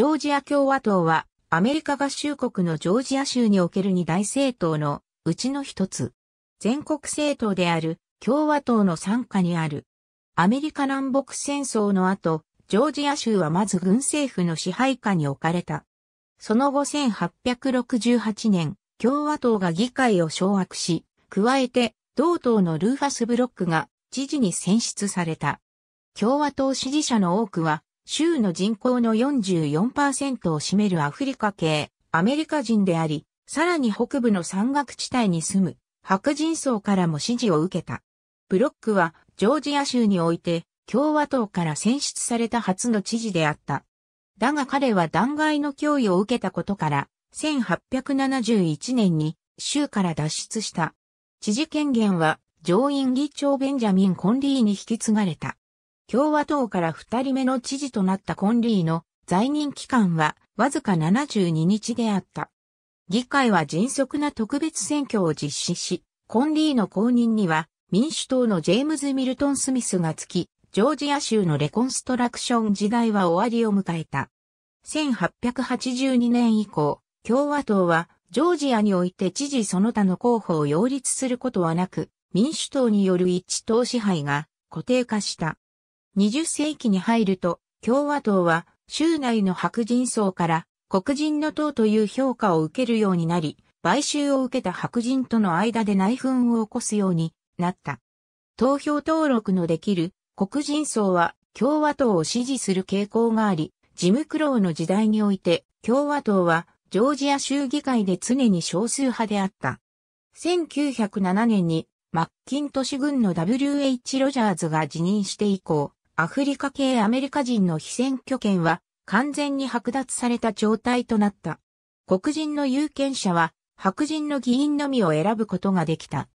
ジョージア共和党は、アメリカ合衆国のジョージア州における二大政党のうちの一つ。全国政党である共和党の傘下にある。アメリカ南北戦争の後、ジョージア州はまず軍政府の支配下に置かれた。その後1868年、共和党が議会を掌握し、加えて同党のルーファス・ブロックが知事に選出された。共和党支持者の多くは州の人口の44%を占めるアフリカ系、アメリカ人であり、さらに北部の山岳地帯に住む白人層からも支持を受けた。ブロックはジョージア州において共和党から選出された初の知事であった。だが彼は弾劾の脅威を受けたことから、1871年に州から脱出した。知事権限は上院議長ベンジャミン・コンリーに引き継がれた。共和党から二人目の知事となったコンリーの在任期間はわずか72日であった。議会は迅速な特別選挙を実施し、コンリーの後任には民主党のジェームズ・ミルトン・スミスがつき、ジョージア州のレコンストラクション時代は終わりを迎えた。1882年以降、共和党はジョージアにおいて知事その他の候補を擁立することはなく、民主党による一党支配が固定化した。20世紀に入ると、共和党は州内の白人層から黒人の党という評価を受けるようになり、買収を受けた白人との間で内紛を起こすようになった。投票登録のできる黒人層は共和党を支持する傾向があり、ジム・クローの時代において共和党はジョージア州議会で常に少数派であった。1907年にマッキントシ軍の WH ロジャーズが辞任して以降、アフリカ系アメリカ人の非選挙権は完全に剥奪された状態となった。黒人の有権者は白人の議員のみを選ぶことができた。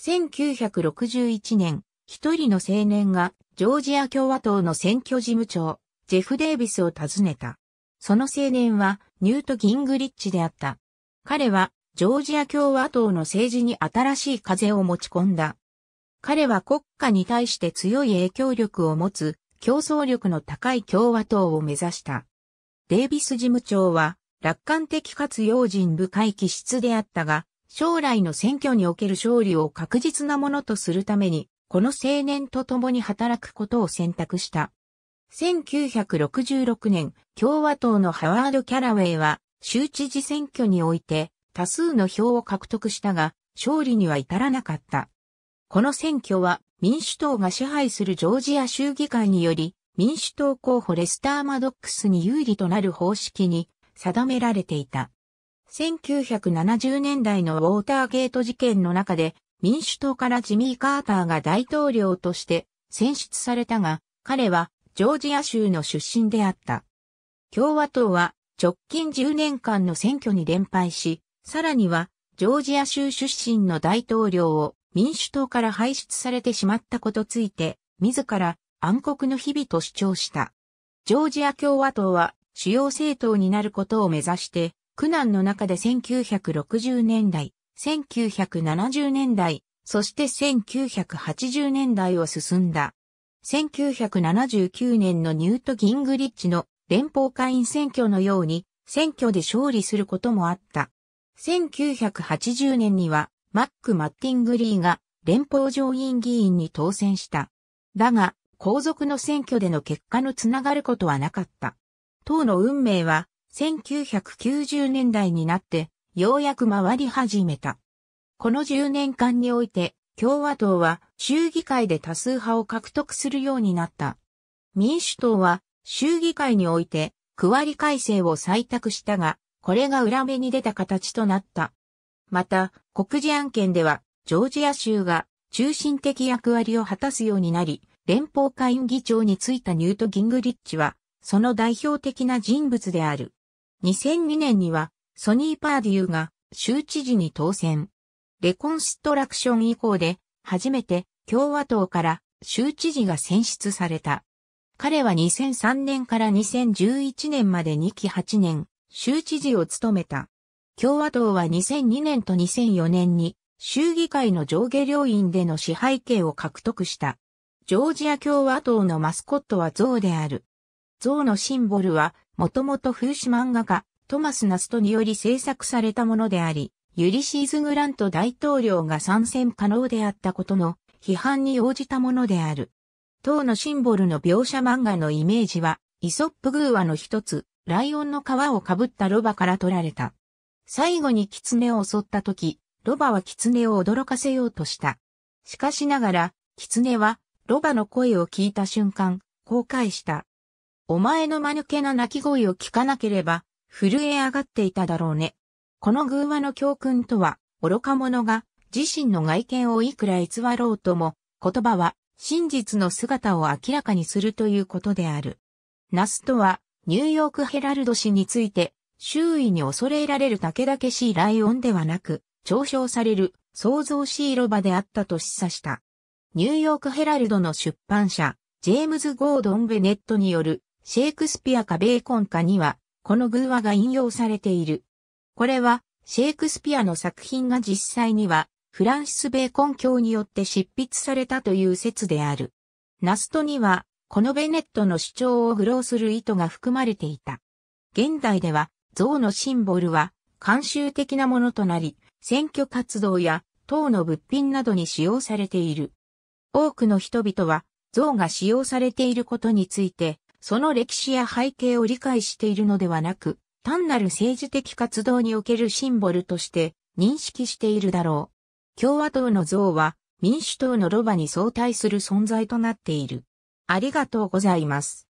1961年、一人の青年がジョージア共和党の選挙事務長、ジェフ・デイビスを訪ねた。その青年はニュート・ギングリッチであった。彼はジョージア共和党の政治に新しい風を持ち込んだ。彼は国家に対して強い影響力を持つ競争力の高い共和党を目指した。デイビス事務長は楽観的かつ用心深い気質であったが、将来の選挙における勝利を確実なものとするために、この青年と共に働くことを選択した。1966年、共和党のハワード・キャラウェイは、州知事選挙において、多数の票を獲得したが、勝利には至らなかった。この選挙は民主党が支配するジョージア州議会により民主党候補レスター・マドックスに有利となる方式に定められていた。1970年代のウォーターゲート事件の中で民主党からジミー・カーターが大統領として選出されたが、彼はジョージア州の出身であった。共和党は直近10年間の選挙に連敗し、さらにはジョージア州出身の大統領を民主党から排出されてしまったことついて、自ら暗黒の日々と主張した。ジョージア共和党は主要政党になることを目指して、苦難の中で1960年代、1970年代、そして1980年代を進んだ。1979年のニュート・ギングリッチの連邦会員選挙のように選挙で勝利することもあった。1980年にはマック・マッティングリーが連邦上院議員に当選した。だが、皇族の選挙での結果のつながることはなかった。党の運命は、1990年代になって、ようやく回り始めた。この10年間において、共和党は州議会で多数派を獲得するようになった。民主党は州議会において区割り改正を採択したが、これが裏目に出た形となった。また、国事案件では、ジョージア州が中心的役割を果たすようになり、連邦会議長に就いたニュート・ギングリッチは、その代表的な人物である。2002年には、ソニー・パーデューが州知事に当選。レコンストラクション以降で、初めて共和党から州知事が選出された。彼は2003年から2011年まで2期8年、州知事を務めた。共和党は2002年と2004年に州議会の上下両院での支配権を獲得した。ジョージア共和党のマスコットは象である。象のシンボルは、もともと風刺漫画家、トマス・ナストにより制作されたものであり、ユリシーズ・グラント大統領が参戦可能であったことの批判に応じたものである。党のシンボルの描写漫画のイメージは、イソップ・グーワの一つ、ライオンの皮をかぶったロバから取られた。最後に狐を襲った時、ロバは狐を驚かせようとした。しかしながら、狐は、ロバの声を聞いた瞬間、後悔した。お前の間抜けな鳴き声を聞かなければ、震え上がっていただろうね。この偶話の教訓とは、愚か者が自身の外見をいくら偽ろうとも、言葉は真実の姿を明らかにするということである。ナスとは、ニューヨークヘラルド氏について、周囲に恐れられる武々しいライオンではなく、嘲笑される、創造しいロバであったと示唆した。ニューヨークヘラルドの出版社、ジェームズ・ゴードン・ベネットによる、シェイクスピアかベーコンかには、この偶話が引用されている。これは、シェイクスピアの作品が実際には、フランシス・ベーコン教によって執筆されたという説である。ナストには、このベネットの主張を愚弄する意図が含まれていた。現代では、像のシンボルは慣習的なものとなり、選挙活動や党の物品などに使用されている。多くの人々は像が使用されていることについて、その歴史や背景を理解しているのではなく、単なる政治的活動におけるシンボルとして認識しているだろう。共和党の像は民主党のロバに相対する存在となっている。ありがとうございます。